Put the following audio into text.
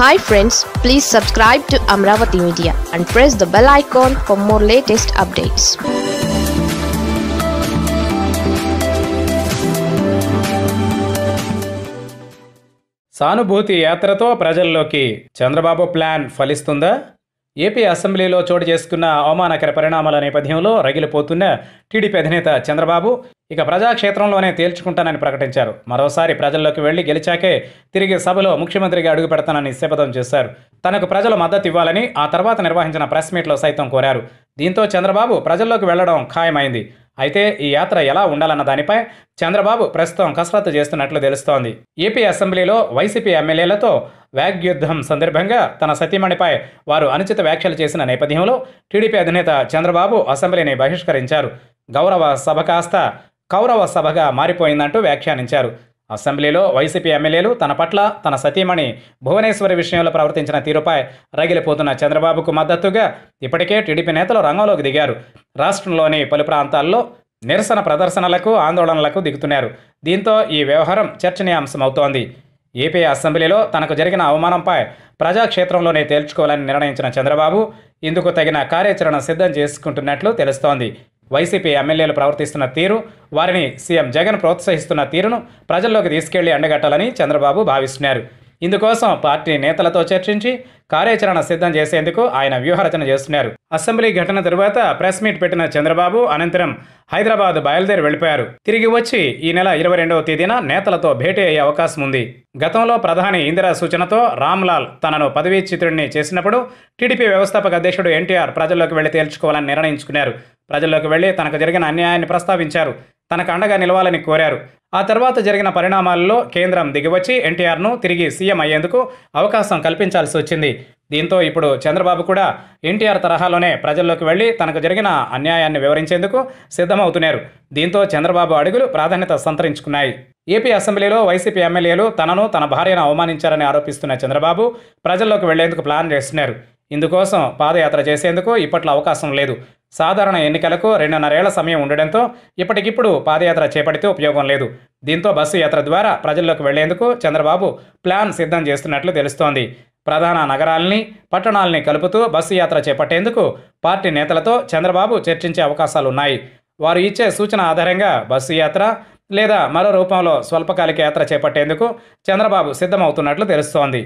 hi friends please subscribe to Amaravati media and press the bell icon for more latest updates సానుభూతి యాత్రతో ప్రజల్లోకి Chandrababu plan ఫలిస్తుందా AP అసెంబ్లీలో చోటు చేసుకున్న అవమానకర పరిణామాల నేపథ్యంలో రగిలిపోతున్న టీడీపీ అధినేత చంద్రబాబు ఇక ప్రజాక్షేత్రంలోనే తేల్చుకుంటానని ప్రకటించారు మరోసారి ప్రజల్లోకి వెళ్లి గెలిచాకే తిరిగి సభలో ముఖ్యమంత్రిగా అడుగు పెడతానని శపథం చేశారు తనకు ప్రజలు మద్దతు ఇవ్వాలని ఆ తర్వాత నిర్వహించిన ప్రెస్ మీట్లో సైతం కోరారు దీంతో చంద్రబాబు ప్రజల్లోకి వెళ్లడం ఖాయమైంది అయితే ఈ యాత్ర ఎలా ఉండాలన్న దానిపై చంద్రబాబు ప్రస్తుతం కసరత్తు చేస్తున్నట్లు తెలుస్తోంది ఏపీ అసెంబ్లీలో వైసీపీ ఎమ్మెల్యేలతో వాగ్యుద్ధం సందర్భంగా తన సతీమణిపై వారు అనుచిత వ్యాఖ్యలు చేసిన నేపథ్యంలో టీడీపీ అధినేత చంద్రబాబు అసెంబ్లీని బహిష్కరించారు గౌరవ సభ కాస్త కౌరవ సభగా మారిపోయిందంటూ వ్యాఖ్యానించారు అసెంబ్లీలో వైసీపీ ఎమ్మెల్యేలు తన పట్ల తన సతీమణి భువనేశ్వరి విషయంలో ప్రవర్తించిన తీరుపై రగిలిపోతున్న చంద్రబాబుకు మద్దతుగా ఇప్పటికే టీడీపీ నేతలు రంగంలోకి దిగారు రాష్ట్రంలోని పలు ప్రాంతాల్లో నిరసన ప్రదర్శనలకు ఆందోళనలకు దిగుతున్నారు దీంతో ఈ వ్యవహారం చర్చనీయాంశమవుతోంది ఏపీ అసెంబ్లీలో తనకు జరిగిన అవమానంపై ప్రజాక్షేత్రంలోనే తేల్చుకోవాలని నిర్ణయించిన చంద్రబాబు ఇందుకు తగిన కార్యాచరణ సిద్ధం చేసుకుంటున్నట్లు తెలుస్తోంది వైసీపీ ఎమ్మెల్యేలు ప్రవర్తిస్తున్న తీరు వారిని సీఎం జగన్ ప్రోత్సహిస్తున్న తీరును ప్రజల్లోకి తీసుకెళ్లి ఎండగట్టాలని చంద్రబాబు భావిస్తున్నారు ఇందుకోసం పార్టీ నేతలతో చర్చించి కార్యాచరణ సిద్ధం చేసేందుకు ఆయన వ్యూహరచన చేస్తున్నారు అసెంబ్లీ ఘటన తరువాత ప్రెస్ మీట్ పెట్టిన చంద్రబాబు అనంతరం హైదరాబాద్ బయలుదేరి వెళ్ళిపోయారు తిరిగి వచ్చి ఈ నెల ఇరవై రెండవ తేదీన నేతలతో భేటీ అయ్యే అవకాశం ఉంది గతంలో ప్రధాని ఇందిరా సూచనతో రామ్లాల్ తనను పదవీచ్యుతుడిని చేసినప్పుడు టీడీపీ వ్యవస్థాపక అధ్యక్షుడు ఎన్టీఆర్ ప్రజల్లోకి వెళ్లి తేల్చుకోవాలని నిర్ణయించుకున్నారు ప్రజల్లోకి వెళ్లి తనకు జరిగిన అన్యాయాన్ని ప్రస్తావించారు తనకు అండగా నిలవాలని కోరారు ఆ తర్వాత జరిగిన పరిణామాల్లో కేంద్రం దిగివచ్చి ఎన్టీఆర్ను తిరిగి సీఎం అయ్యేందుకు అవకాశం కల్పించాల్సి వచ్చింది దీంతో ఇప్పుడు చంద్రబాబు కూడా ఎన్టీఆర్ తరహాలోనే ప్రజల్లోకి వెళ్ళి తనకు జరిగిన అన్యాయాన్ని వివరించేందుకు సిద్ధమవుతున్నారు దీంతో చంద్రబాబు అడుగులు ప్రాధాన్యత సంతరించుకున్నాయి ఏపీ అసెంబ్లీలో వైసీపీ ఎమ్మెల్యేలు తనను తన భార్యను అవమానించారని ఆరోపిస్తున్న చంద్రబాబు ప్రజల్లోకి వెళ్లేందుకు ప్లాన్ చేస్తున్నారు ఇందుకోసం పాదయాత్ర చేసేందుకు ఇప్పట్లో అవకాశం లేదు సాధారణ ఎన్నికలకు రెండున్నరేళ్ల సమయం ఉండడంతో ఇప్పటికిప్పుడు పాదయాత్ర చేపడితే ఉపయోగం లేదు దీంతో బస్సు యాత్ర ద్వారా ప్రజల్లోకి వెళ్లేందుకు చంద్రబాబు ప్లాన్ సిద్ధం చేస్తున్నట్లు తెలుస్తోంది ప్రధాన నగరాల్ని పట్టణాల్ని కలుపుతూ బస్సు యాత్ర చేపట్టేందుకు పార్టీ నేతలతో చంద్రబాబు చర్చించే అవకాశాలున్నాయి వారు ఇచ్చే సూచన ఆధారంగా బస్సు యాత్ర లేదా మరో రూపంలో స్వల్పకాలిక యాత్ర చేపట్టేందుకు చంద్రబాబు సిద్ధమవుతున్నట్లు తెలుస్తోంది